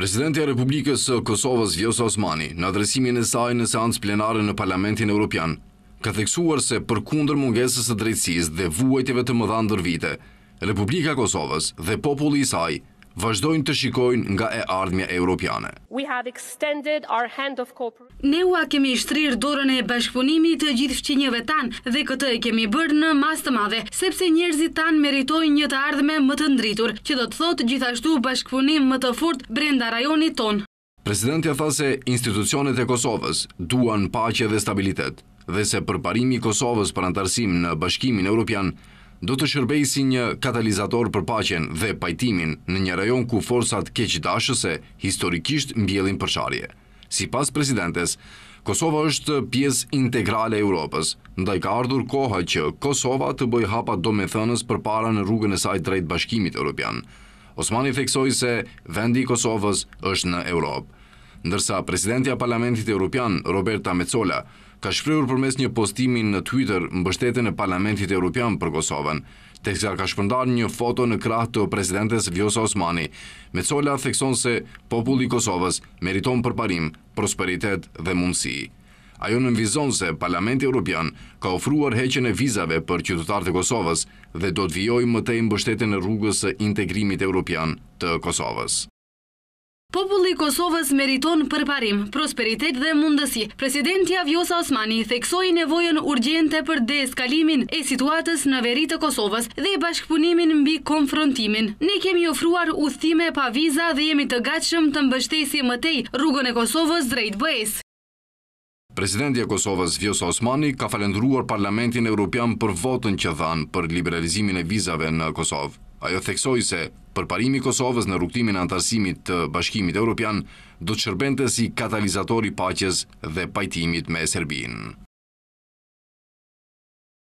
Presidenti e Republikës së Kosovës Vjos Osmani, në adresimin e saj në seans plenare në Parlamentin Europian, ka theksuar se për kundër mungesës e drejtsis dhe vuajtjeve të mëdhandër vite, Republika Kosovës dhe populli i saj vazhdojnë të shikojnë nga e ardhme europiane. Ne ua kemi shtrirë dorën e bashkëpunimi të gjithë fqinjëve tanë dhe këtë e kemi bërë në mas të madhe, sepse njerëzit tanë meritojnë një të ardhme më të ndritur, që do të thotë gjithashtu bashkëpunim më të fort brenda rajonit tonë. Presidentja tha se institucionet e Kosovës duan pache dhe stabilitet, dhe se përparimi Kosovës për antarësim në bashkimin europianë do të shërbej si një katalizator për pacjen dhe pajtimin në një rajon ku forësat keqitashëse historikisht mbjelin përqarje. Si pas presidentes, Kosova është pjes integrale e Europës, ndaj ka ardhur koha që Kosova të bëj hapa do me thënës për para në rrugën e saj drejt bashkimit Europian. Osmani feksoj se vendi Kosovës është në Europë. Ndërsa presidentja parlamentit Europian, Roberta Mecola, ka për përmes një postimi në Twitter mbështetën e Parlamentit Evropian për Kosovën, teksa ka shpërndar një foto në krah të presidentes Vjosa Osmani, me cola thekson se populli i Kosovës meriton përparim, prosperitet dhe mundësi. Ajo nënvizon se Parlamenti Europian ka ofruar heqen e vizave për qytetarët e Kosovës dhe do të vjoj mëtej mbështetjen e rrugës së integrimit Europian të Kosovës. Populli Kosovës meriton përparim, prosperitet dhe mundësi. Presidenti Avjosa Osmani theksoj nevojën urgjente për deeskalimin e situatës në veritë Kosovës dhe bashkëpunimin mbi konfrontimin. Ne kemi ofruar ustime pa viza dhe jemi të gatshëm të mbështesi mëtej rrugën e Kosovës drejt bëjës. Presidenti Kosovës Vjosa Osmani ka falendruar Parlamentin Europian për votën që dhanë për liberalizimin e vizave në Kosovë. Ajo theksoj se përparimi Kosovës në rukëtimin antarësimit të bashkimit e Europian do të shërbente si katalizatori paches dhe pajtimit me Serbinë.